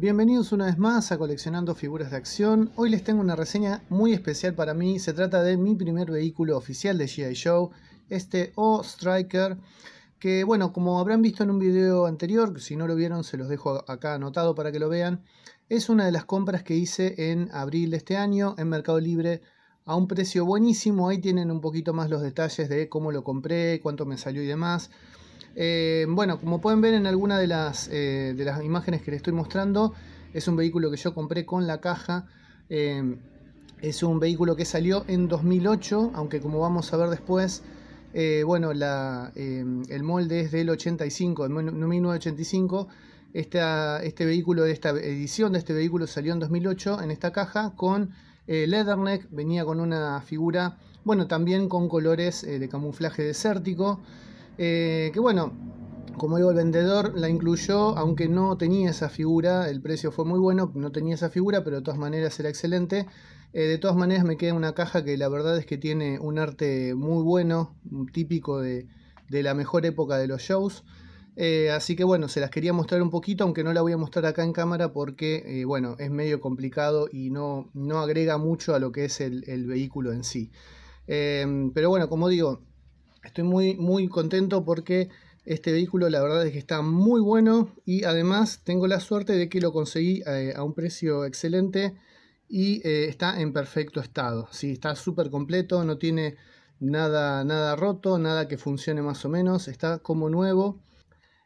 Bienvenidos una vez más a Coleccionando Figuras de Acción. Hoy les tengo una reseña muy especial para mí. Se trata de mi primer vehículo oficial de GI Show, este O-Striker, que bueno, como habrán visto en un video anterior, si no lo vieron se los dejo acá anotado para que lo vean, es una de las compras que hice en abril de este año en Mercado Libre a un precio buenísimo. Ahí tienen un poquito más los detalles de cómo lo compré, cuánto me salió y demás. Eh, bueno, como pueden ver en alguna de las, eh, de las imágenes que les estoy mostrando, es un vehículo que yo compré con la caja. Eh, es un vehículo que salió en 2008, aunque como vamos a ver después, bueno, el molde es del 85, de 1985. Esta, este vehículo, esta edición de este vehículo salió en 2008 en esta caja con Leatherneck, venía con una figura, bueno, también con colores de camuflaje desértico. Eh, que bueno, como digo, el vendedor la incluyó, aunque no tenía esa figura, el precio fue muy bueno, no tenía esa figura, pero de todas maneras era excelente. Eh, de todas maneras me queda una caja que la verdad es que tiene un arte muy bueno, típico de, la mejor época de los shows. Eh, así que bueno, se las quería mostrar un poquito, aunque no la voy a mostrar acá en cámara porque bueno, es medio complicado y no, no agrega mucho a lo que es el vehículo en sí. pero bueno, como digo, Estoy muy, muy contento porque este vehículo la verdad es que está muy bueno y además tengo la suerte de que lo conseguí eh, a un precio excelente y eh, está en perfecto estado. Sí, está súper completo, no tiene nada, nada roto, nada que funcione más o menos, está como nuevo.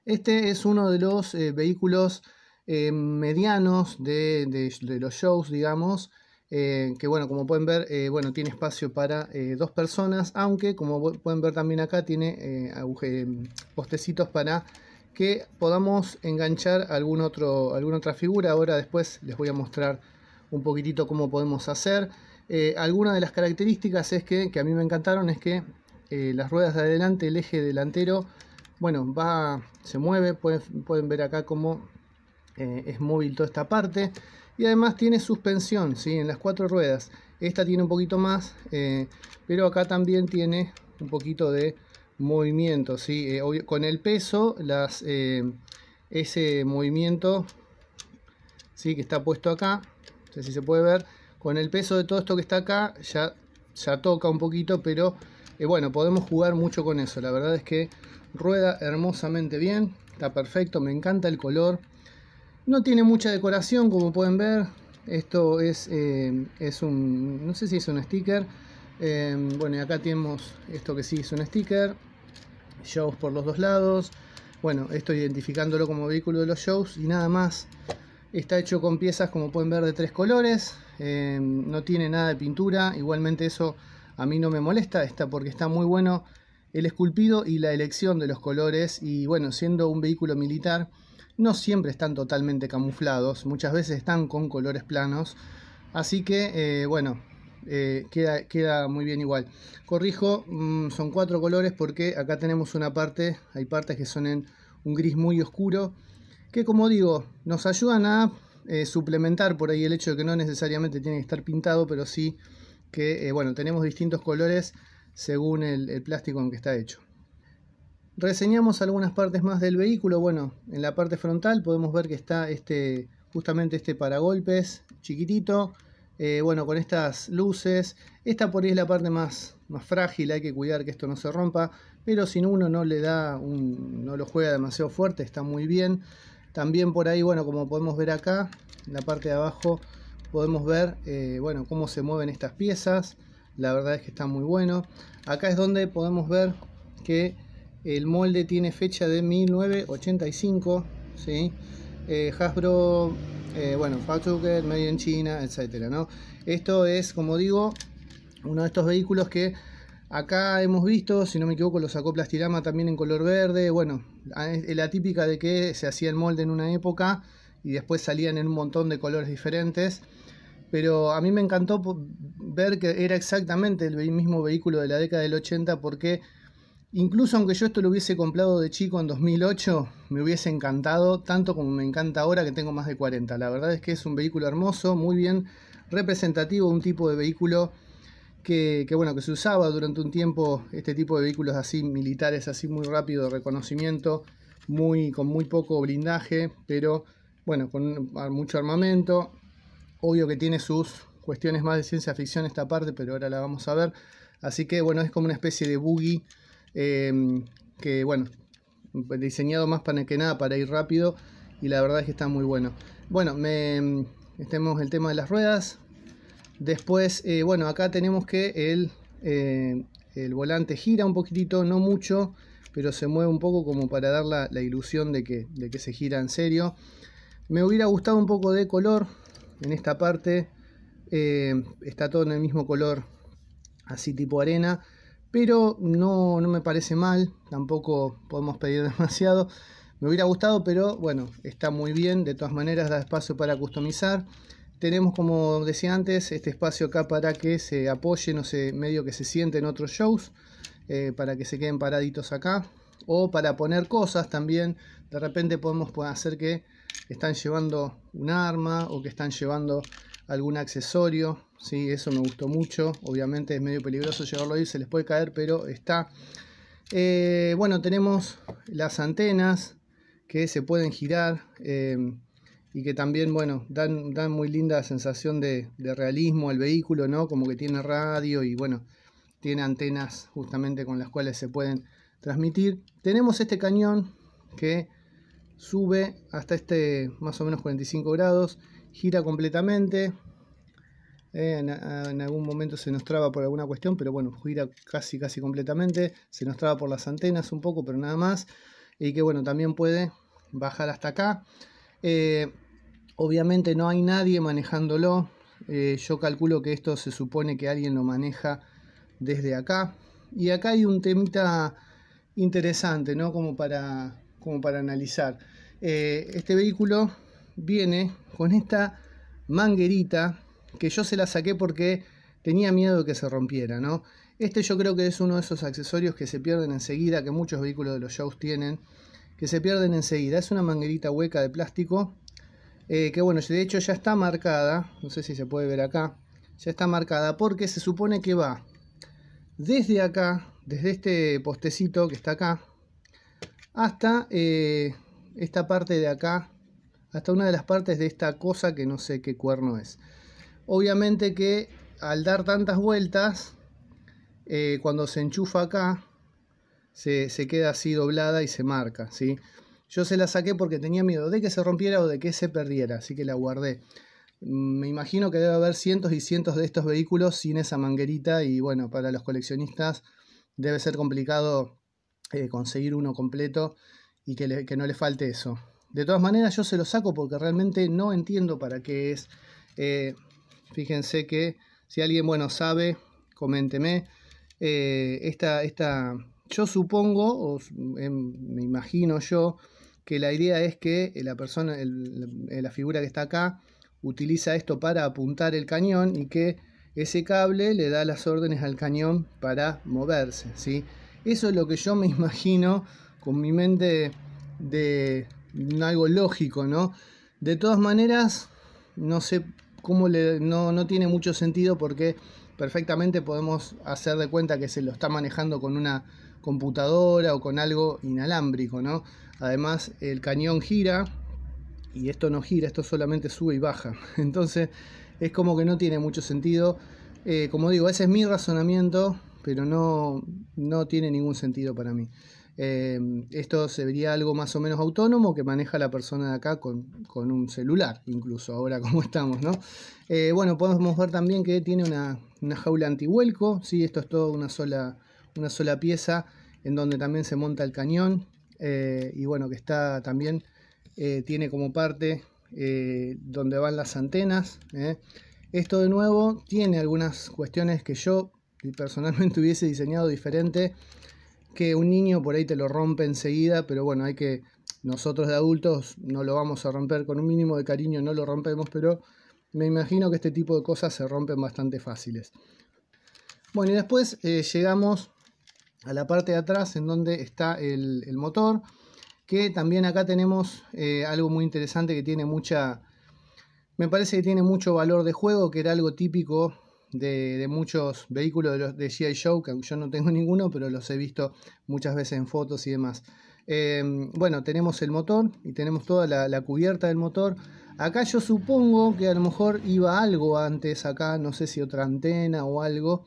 Este es uno de los eh, vehículos medianos de los shows, digamos, eh, que bueno, como pueden ver, eh, bueno, tiene espacio para eh, dos personas, aunque como pueden ver también acá tiene postecitos para que podamos enganchar algún otro, alguna otra figura. Ahora después les voy a mostrar un poquitito cómo podemos hacer. alguna de las características es que, a mí me encantaron es que las ruedas de adelante, el eje delantero, bueno, va, se mueve, pueden, pueden ver acá cómo es móvil toda esta parte y además tiene suspensión en las cuatro ruedas. Esta tiene un poquito más, eh, pero acá también tiene un poquito de movimiento. Eh, con el peso, las, eh, ese movimiento ¿sí? que está puesto acá, no sé si se puede ver, con el peso de todo esto que está acá ya, ya toca un poquito, pero bueno, podemos jugar mucho con eso. La verdad es que rueda hermosamente bien, está perfecto, me encanta el color. No tiene mucha decoración, como pueden ver. Esto es, eh, es un, no sé si es un sticker. Eh, bueno, y acá tenemos esto que sí es un sticker. Shows por los dos lados. Bueno, esto identificándolo como vehículo de los shows y nada más. Está hecho con piezas, como pueden ver, de tres colores. Eh, no tiene nada de pintura. Igualmente eso a mí no me molesta. Está porque está muy bueno el esculpido y la elección de los colores. Y bueno, siendo un vehículo militar no siempre están totalmente camuflados, muchas veces están con colores planos, así que eh, bueno, eh, queda, queda, muy bien igual. Corrijo, mm, son cuatro colores porque acá tenemos una parte, hay partes que son en un gris muy oscuro, que como digo, nos ayudan a eh, suplementar por ahí el hecho de que no necesariamente tiene que estar pintado, pero sí que, bueno, tenemos distintos colores según el plástico en que está hecho. Reseñamos algunas partes más del vehículo. Bueno, en la parte frontal podemos ver que está este, justamente este paragolpes chiquitito. Eh, bueno, con estas luces. Esta por ahí es la parte más, más frágil, hay que cuidar que esto no se rompa. Pero sin uno no le da, un, no lo juega demasiado fuerte, está muy bien. También por ahí, bueno, como podemos ver acá, en la parte de abajo podemos ver, eh, bueno, cómo se mueven estas piezas. La verdad es que está muy bueno. Acá es donde podemos ver que el molde tiene fecha de 1985, ¿sí? Eh, Hasbro, eh, bueno, Made in China, etcétera, ¿no? Esto es, como digo, uno de estos vehículos que acá hemos visto, si no me equivoco, los sacó Plastirama también en color verde. Bueno, es la típica de que se hacía el molde en una época y después salían en un montón de colores diferentes. Pero a mí me encantó ver que era exactamente el mismo vehículo de la década del 80 porque Incluso aunque yo esto lo hubiese comprado de chico en 2008, me hubiese encantado, tanto como me encanta ahora que tengo más de 40. La verdad es que es un vehículo hermoso, muy bien representativo, un tipo de vehículo que, bueno, que se usaba durante un tiempo, este tipo de vehículos así militares, así muy rápido de reconocimiento, muy, con muy poco blindaje, pero bueno, con mucho armamento. Obvio que tiene sus cuestiones más de ciencia ficción esta parte, pero ahora la vamos a ver. Así que bueno, es como una especie de buggy Em, que bueno, diseñado más para que nada, para ir rápido. Y la verdad es que está muy bueno. Bueno, me, tenemos el tema de las ruedas. Después, eh, bueno, acá tenemos que el, eh, el, volante gira un poquitito, no mucho, pero se mueve un poco como para dar la, ilusión de que, de que se gira en serio. Me hubiera gustado un poco de color en esta parte. Eh, está todo en el mismo color, así tipo arena pero no, no me parece mal, tampoco podemos pedir demasiado. Me hubiera gustado, pero bueno, está muy bien, de todas maneras da espacio para customizar. Tenemos, como decía antes, este espacio acá para que se apoyen no sé medio que se sienten otros shows, eh, para que se queden paraditos acá, o para poner cosas también. De repente podemos hacer que están llevando un arma o que están llevando algún accesorio, ¿sí? eso me gustó mucho, obviamente es medio peligroso llevarlo ahí, se les puede caer, pero está. Eh, bueno, tenemos las antenas que se pueden girar eh, y que también, bueno, dan, dan muy linda sensación de, de realismo al vehículo, ¿no? Como que tiene radio y bueno, tiene antenas justamente con las cuales se pueden transmitir. Tenemos este cañón que sube hasta este más o menos 45 grados gira completamente. Eh, en, algún momento se nos traba por alguna cuestión, pero bueno, gira casi, casi completamente. Se nos traba por las antenas un poco, pero nada más. Y que bueno, también puede bajar hasta acá. Eh, obviamente no hay nadie manejándolo. Eh, yo calculo que esto se supone que alguien lo maneja desde acá. Y acá hay un temita interesante, ¿no? Como para, como para analizar. este vehículo viene con esta manguerita que yo se la saqué porque tenía miedo de que se rompiera, ¿no? Este yo creo que es uno de esos accesorios que se pierden enseguida, que muchos vehículos de los shows tienen, que se pierden enseguida. Es una manguerita hueca de plástico, eh, que bueno, de hecho ya está marcada, no sé si se puede ver acá, ya está marcada porque se supone que va desde acá, desde este postecito que está acá, hasta eh, esta parte de acá hasta una de las partes de esta cosa que no sé qué cuerno es. Obviamente que al dar tantas vueltas, eh, cuando se enchufa acá, se, queda así doblada y se marca, ¿sí? Yo se la saqué porque tenía miedo de que se rompiera o de que se perdiera, así que la guardé. Mm, me imagino que debe haber cientos y cientos de estos vehículos sin esa manguerita y bueno, para los coleccionistas debe ser complicado eh, conseguir uno completo y que, que no le falte eso. De todas maneras, yo se lo saco porque realmente no entiendo para qué es. Eh, fíjense que si alguien, bueno, sabe, coménteme. Eh, yo supongo, o em, me imagino yo, que la idea es que la persona, la figura que está acá, utiliza esto para apuntar el cañón y que ese cable le da las órdenes al cañón para moverse, ¿sí? Eso es lo que yo me imagino con mi mente de algo lógico, ¿no? De todas maneras, no sé cómo le, no, tiene mucho sentido porque perfectamente podemos hacer de cuenta que se lo está manejando con una computadora o con algo inalámbrico, ¿no? Además, el cañón gira y esto no gira, esto solamente sube y baja. Entonces, es como que no tiene mucho sentido. Eh, como digo, ese es mi razonamiento, pero no tiene ningún sentido para mí. Em, esto sería algo más o menos autónomo que maneja la persona de acá con, un celular, incluso ahora como estamos, ¿no? Eh, bueno, podemos ver también que tiene una, jaula antihuelco, ¿sí? Esto es todo una sola, una sola pieza en donde también se monta el cañón eh, y bueno, que está también, eh, tiene como parte donde van las antenas. Esto de nuevo tiene algunas cuestiones que yo personalmente hubiese diseñado diferente que un niño por ahí te lo rompe enseguida, pero bueno, hay que, nosotros de adultos no lo vamos a romper, con un mínimo de cariño no lo rompemos, pero me imagino que este tipo de cosas se rompen bastante fáciles. Bueno, y después eh, llegamos a la parte de atrás en donde está el, motor, que también acá tenemos eh, algo muy interesante que tiene mucha... Me parece que tiene mucho valor de juego, que era algo típico de, muchos vehículos de, de GI Show, que yo no tengo ninguno, pero los he visto muchas veces en fotos y demás. Em, bueno, tenemos el motor y tenemos toda la, cubierta del motor. Acá yo supongo que a lo mejor iba algo antes acá, no sé si otra antena o algo,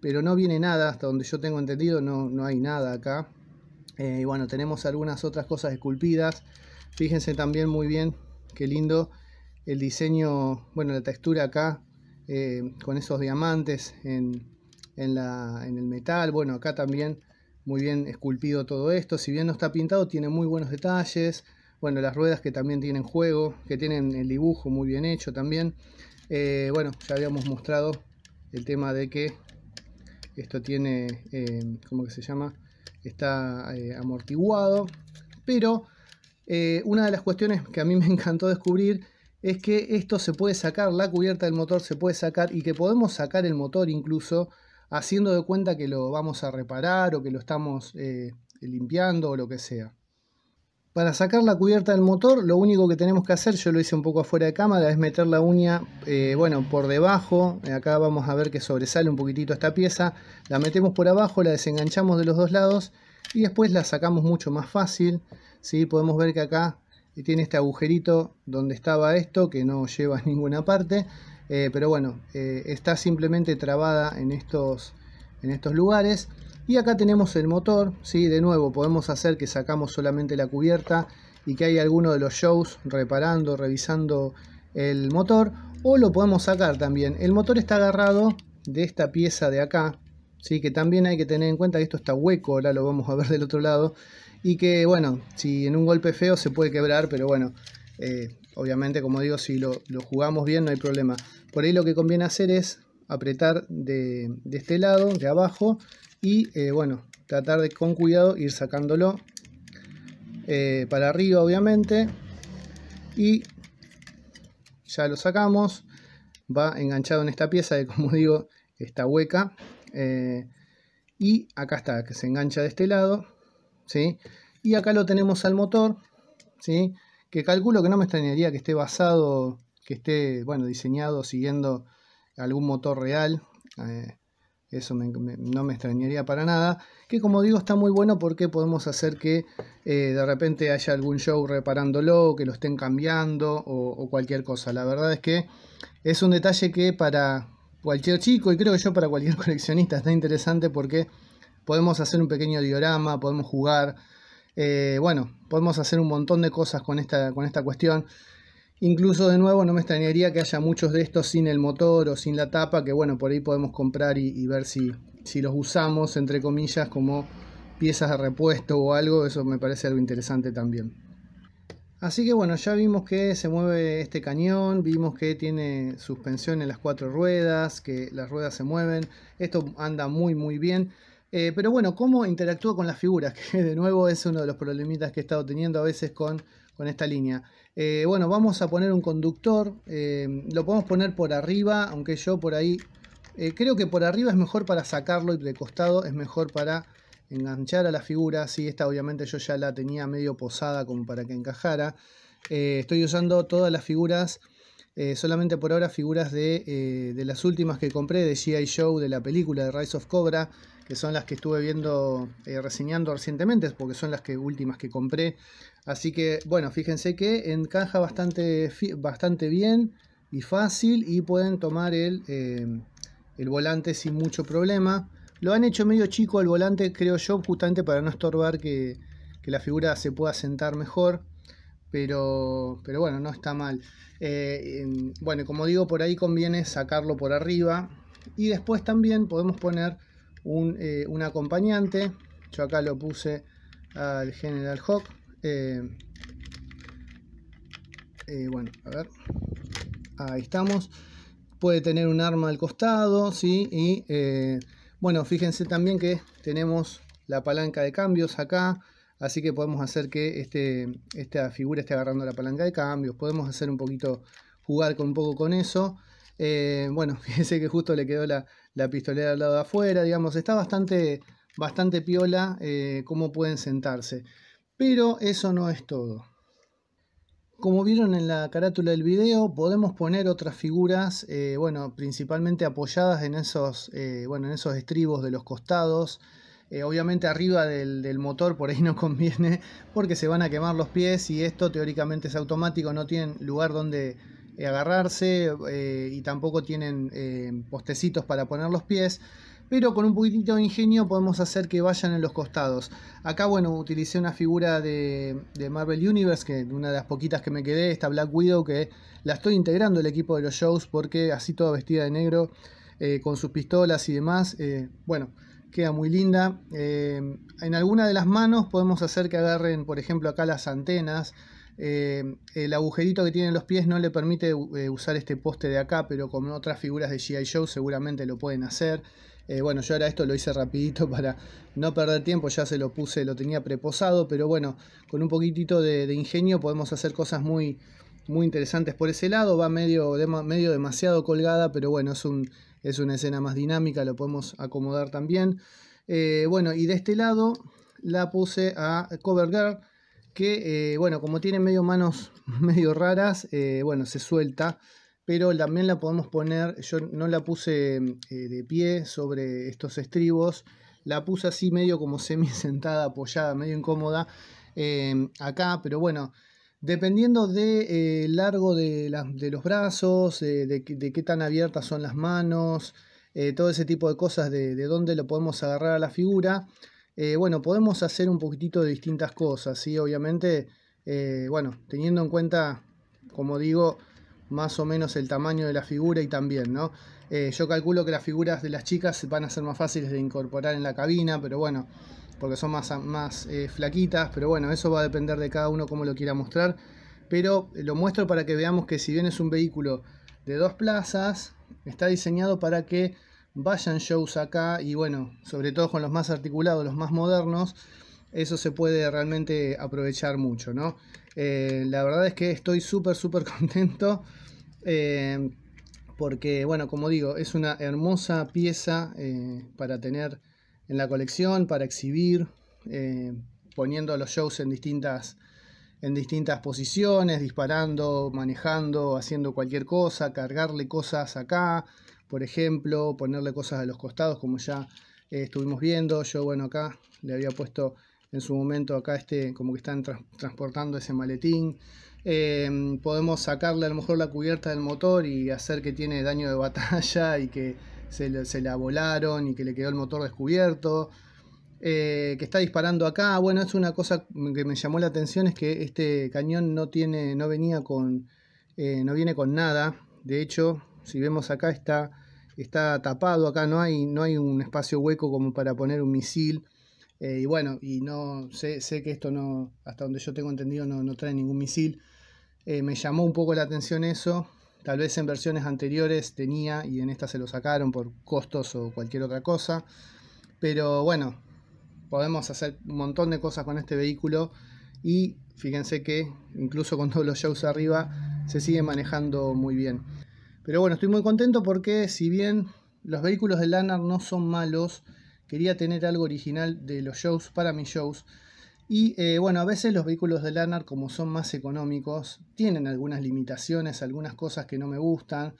pero no viene nada, hasta donde yo tengo entendido no, no hay nada acá. Eh, y bueno, tenemos algunas otras cosas esculpidas. Fíjense también muy bien, qué lindo el diseño, bueno, la textura acá eh, con esos diamantes en, el metal. Bueno, acá también muy bien esculpido todo esto. Si bien no está pintado, tiene muy buenos detalles. Bueno, las ruedas que también tienen juego, que tienen el dibujo muy bien hecho también. Eh, bueno, ya habíamos mostrado el tema de que esto tiene, eh, ¿cómo que se llama? Está amortiguado, pero... una de las cuestiones que a mí me encantó descubrir es que esto se puede sacar, la cubierta del motor se puede sacar y que podemos sacar el motor incluso haciendo de cuenta que lo vamos a reparar o que lo estamos eh, limpiando o lo que sea. Para sacar la cubierta del motor lo único que tenemos que hacer, yo lo hice un poco afuera de cámara, es meter la uña eh, bueno, por debajo, acá vamos a ver que sobresale un poquitito esta pieza, la metemos por abajo, la desenganchamos de los dos lados y después la sacamos mucho más fácil, ¿sí? podemos ver que acá y tiene este agujerito donde estaba esto que no lleva a ninguna parte eh, pero bueno eh, está simplemente trabada en estos en estos lugares y acá tenemos el motor ¿sí? de nuevo podemos hacer que sacamos solamente la cubierta y que hay alguno de los shows reparando revisando el motor o lo podemos sacar también el motor está agarrado de esta pieza de acá ¿sí? que también hay que tener en cuenta que esto está hueco ahora lo vamos a ver del otro lado y que bueno, si en un golpe feo se puede quebrar, pero bueno, eh, obviamente como digo, si lo, jugamos bien no hay problema. Por ahí lo que conviene hacer es apretar de, este lado, de abajo, y eh, bueno, tratar de con cuidado ir sacándolo eh, para arriba obviamente, y ya lo sacamos, va enganchado en esta pieza que como digo está hueca, y acá está, que se engancha de este lado, ¿sí? Y acá lo tenemos al motor, ¿sí? Que calculo que no me extrañaría que esté basado, que esté, bueno, diseñado siguiendo algún motor real. Eh, eso no me extrañaría para nada. Que como digo, está muy bueno porque podemos hacer que eh, de repente haya algún show reparándolo, que lo estén cambiando o, o, cualquier cosa. La verdad es que es un detalle que para cualquier chico y creo que yo para cualquier coleccionista está interesante porque podemos hacer un pequeño diorama, podemos jugar, eh, bueno, podemos hacer un montón de cosas con esta, con esta cuestión. Incluso de nuevo no me extrañaría que haya muchos de estos sin el motor o sin la tapa, que bueno, por ahí podemos comprar y, ver si, si los usamos, entre comillas, como piezas de repuesto o algo, eso me parece algo interesante también. Así que bueno, ya vimos que se mueve este cañón, vimos que tiene suspensión en las cuatro ruedas, que las ruedas se mueven, esto anda muy muy bien. Eh, pero bueno, ¿cómo interactúa con las figuras? Que de nuevo es uno de los problemitas que he estado teniendo a veces con, esta línea. Eh, bueno, vamos a poner un conductor. Eh, lo podemos poner por arriba, aunque yo por ahí... creo que por arriba es mejor para sacarlo y de costado es mejor para enganchar a la figura. y esta obviamente yo ya la tenía medio posada como para que encajara. estoy usando todas las figuras... solamente por ahora figuras de, de, las últimas que compré de G.I. Show, de la película de Rise of Cobra que son las que estuve viendo, eh, reseñando recientemente, porque son las últimas que compré. Así que, bueno, fíjense que encaja bastante, bastante bien y fácil y pueden tomar el, eh, el volante sin mucho problema. Lo han hecho medio chico el volante, creo yo, justamente para no estorbar que, la figura se pueda sentar mejor. Pero, pero bueno, no está mal. Eh, bueno, como digo, por ahí conviene sacarlo por arriba. Y después también podemos poner eh, un, acompañante. Yo acá lo puse al General Hawk. Eh, eh, bueno, a ver. Ahí estamos. Puede tener un arma al costado, ¿sí? Y bueno, fíjense también que tenemos la palanca de cambios acá. Así que podemos hacer que este, esta figura esté agarrando la palanca de cambios. Podemos hacer un poquito, jugar con, un poco con eso. Eh, bueno, fíjense que justo le quedó la, la, pistolera al lado de afuera, digamos, está bastante, bastante piola como eh, cómo pueden sentarse. Pero eso no es todo. Como vieron en la carátula del video, podemos poner otras figuras, eh, bueno, principalmente apoyadas en esos, bueno, en esos estribos de los costados. obviamente arriba del, del, motor por ahí no conviene porque se van a quemar los pies y esto teóricamente es automático, no tienen lugar donde, eh, agarrarse eh, y tampoco tienen eh, postecitos para poner los pies. Pero con un poquitito de ingenio podemos hacer que vayan en los costados. Acá, bueno, utilicé una figura de, Marvel Universe, que una de las poquitas que me quedé, esta Black Widow, que la estoy integrando el equipo de los shows porque así toda vestida de negro, con sus pistolas y demás, bueno, queda muy linda. en alguna de las manos podemos hacer que agarren, por ejemplo, acá las antenas, eh, el agujerito que en los pies no le permite eh, usar este poste de acá, pero con otras figuras de GI Joe seguramente lo pueden hacer. Eh, bueno, yo ahora esto lo hice rapidito para no perder tiempo, ya se lo puse, lo tenía preposado, pero bueno, con un poquitito de, ingenio podemos hacer cosas muy, muy interesantes por ese lado. Va medio, medio demasiado colgada, pero bueno, es, es una escena más dinámica, lo podemos acomodar también. bueno, y de este lado la puse a Cover Girl que, eh, bueno, como tiene medio manos medio raras, eh, bueno, se suelta, pero también la podemos poner, yo no la puse eh, de pie sobre estos estribos, la puse así medio como semi sentada, apoyada, medio incómoda acá, pero bueno, Dependiendo de largo de, los brazos, de, qué tan abiertas son las manos, todo ese tipo de cosas, de, de dónde lo podemos agarrar a la figura, eh, bueno, podemos hacer un poquitito de distintas cosas, ¿sí? Obviamente, eh, bueno, teniendo en cuenta, como digo, más o menos el tamaño de la figura y también, ¿no? Eh, yo calculo que las figuras de las chicas van a ser más fáciles de incorporar en la cabina, pero bueno, porque son más, más flaquitas, pero bueno, eso va a depender de cada uno cómo lo quiera mostrar. Pero lo muestro para que veamos que si bien es un vehículo de dos plazas, está diseñado para que vayan shows acá y bueno, sobre todo con los más articulados, los más modernos, eso se puede realmente aprovechar mucho, ¿no? Eh, la verdad es que estoy súper, súper contento. Eh, porque, bueno, como digo, es una hermosa pieza eh, para tener en la colección, para exhibir, poniendo los shows en distintas, en distintas posiciones, disparando, manejando, haciendo cualquier cosa, cargarle cosas acá, por ejemplo, ponerle cosas a los costados, como ya eh, estuvimos viendo. Yo, bueno, acá le había puesto en su momento acá este, como que están transportando ese maletín. Em, podemos sacarle a lo mejor la cubierta del motor y hacer que tiene daño de batalla y que se, le, la volaron y que le quedó el motor descubierto. Eh, que está disparando acá. Bueno, es una cosa que me llamó la atención es que este cañón no tiene, no venía con, eh, no viene con nada. De hecho, si vemos acá está, está tapado, acá no hay, no hay un espacio hueco como para poner un misil. Eh, y bueno, y no sé, sé, que esto no, hasta donde yo tengo entendido, no, no trae ningún misil. Eh, me llamó un poco la atención eso. Tal vez en versiones anteriores tenía y en esta se lo sacaron por costos o cualquier otra cosa. Pero bueno, podemos hacer un montón de cosas con este vehículo. Y fíjense que incluso con todos los shows arriba se sigue manejando muy bien. Pero bueno, estoy muy contento porque si bien los vehículos de Lannard no son malos, quería tener algo original de los shows para mis shows. Y eh, bueno, a veces los vehículos de Lanar, como son más económicos, tienen algunas limitaciones, algunas cosas que no me gustan.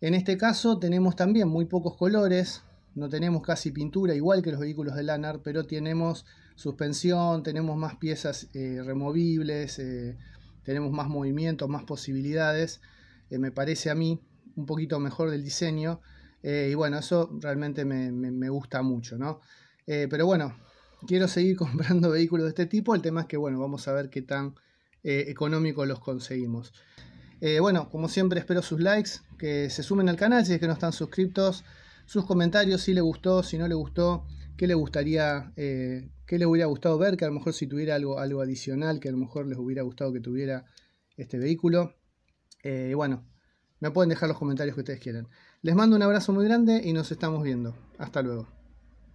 En este caso tenemos también muy pocos colores, no tenemos casi pintura, igual que los vehículos de Lanar, pero tenemos suspensión, tenemos más piezas eh, removibles, eh, tenemos más movimientos, más posibilidades me parece a mí un poquito mejor del diseño. Eh, y bueno, eso realmente me, gusta mucho, ¿no? Eh, pero bueno, quiero seguir comprando vehículos de este tipo. El tema es que, bueno, vamos a ver qué tan eh, económico los conseguimos. bueno, como siempre, espero sus likes, que se sumen al canal si es que no están suscriptos sus comentarios, si le gustó, si no le gustó, qué le gustaría, qué le hubiera gustado ver, que a lo mejor si tuviera algo, algo adicional, que a lo mejor les hubiera gustado que tuviera este vehículo. Eh, bueno, me pueden dejar los comentarios que ustedes quieran. Les mando un abrazo muy grande y nos estamos viendo. Hasta luego.